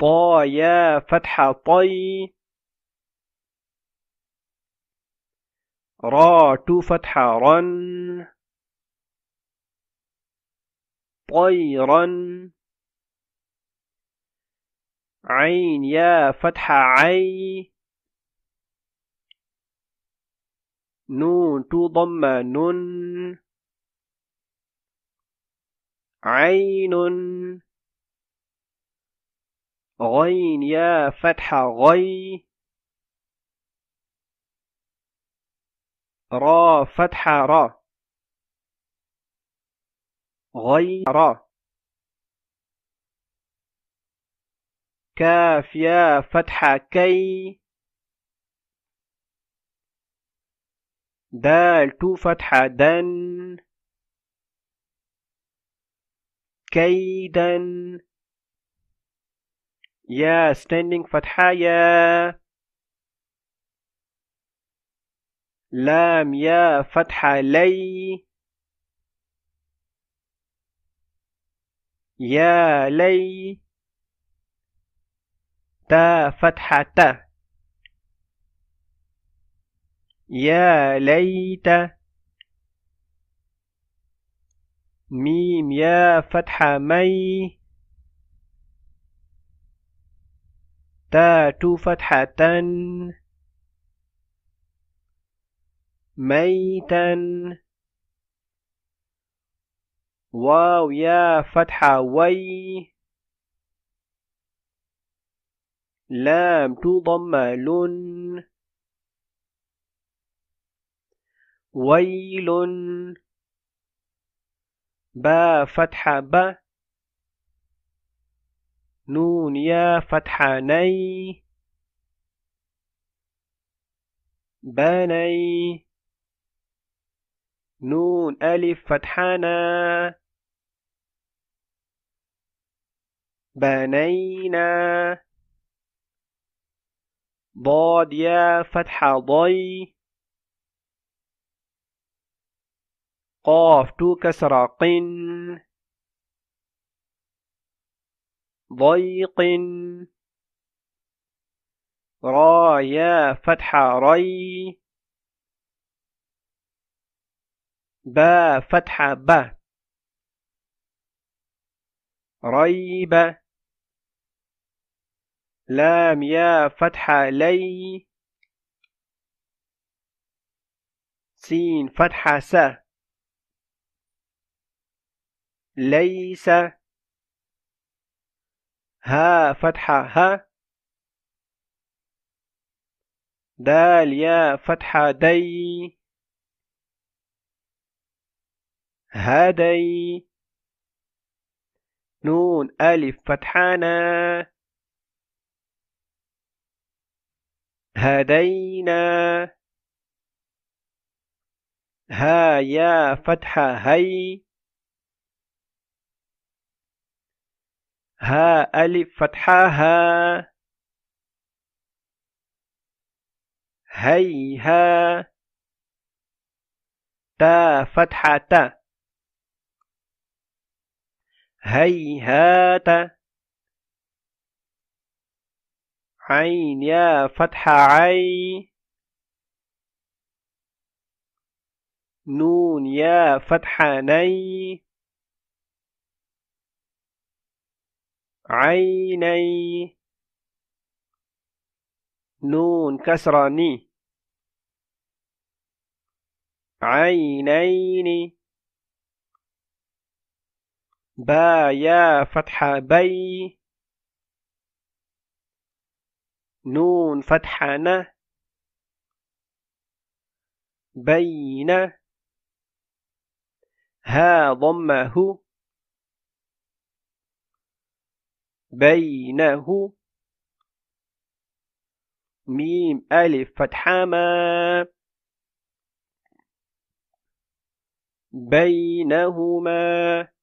طا يا فتح طي را تو فتحة رن طيرا عين يا فتح عي نون تو ضم نن عين غين يا فتح غي را فتح را غي را كاف يا فتح كي دال تو فتح دن كيدا يا standing فتحة يا لام يا فتحة لي يا لي تا فتحة تا يا ليت ميم يا فتحة مي تَاتُ فَتْحَةً مَيْتًا واو يا فتحة وي لام تضم لن ويل با فتحة ب نون يا فتحاني باني نون ألف فتحانا بنينا ضاد يا فتح ضي قاف تو كسر قن ضيق را يا فتح ري با فتح ب ريب لام يا فتح لي سين فتح س ليس ها فتحة ها دال يا فتحة دي هدي نون ألف فتحانا هدينا ها يا فتحة هي ها ألف فتحة هي ها تا فتحة تا تا عين يا فتح عي نون يا فتح ني عيني نون كسرة ني عينين با يا فتحة بي نون فتحة ن بين ها ضمه بينه ميم ألف فتحة ما بينهما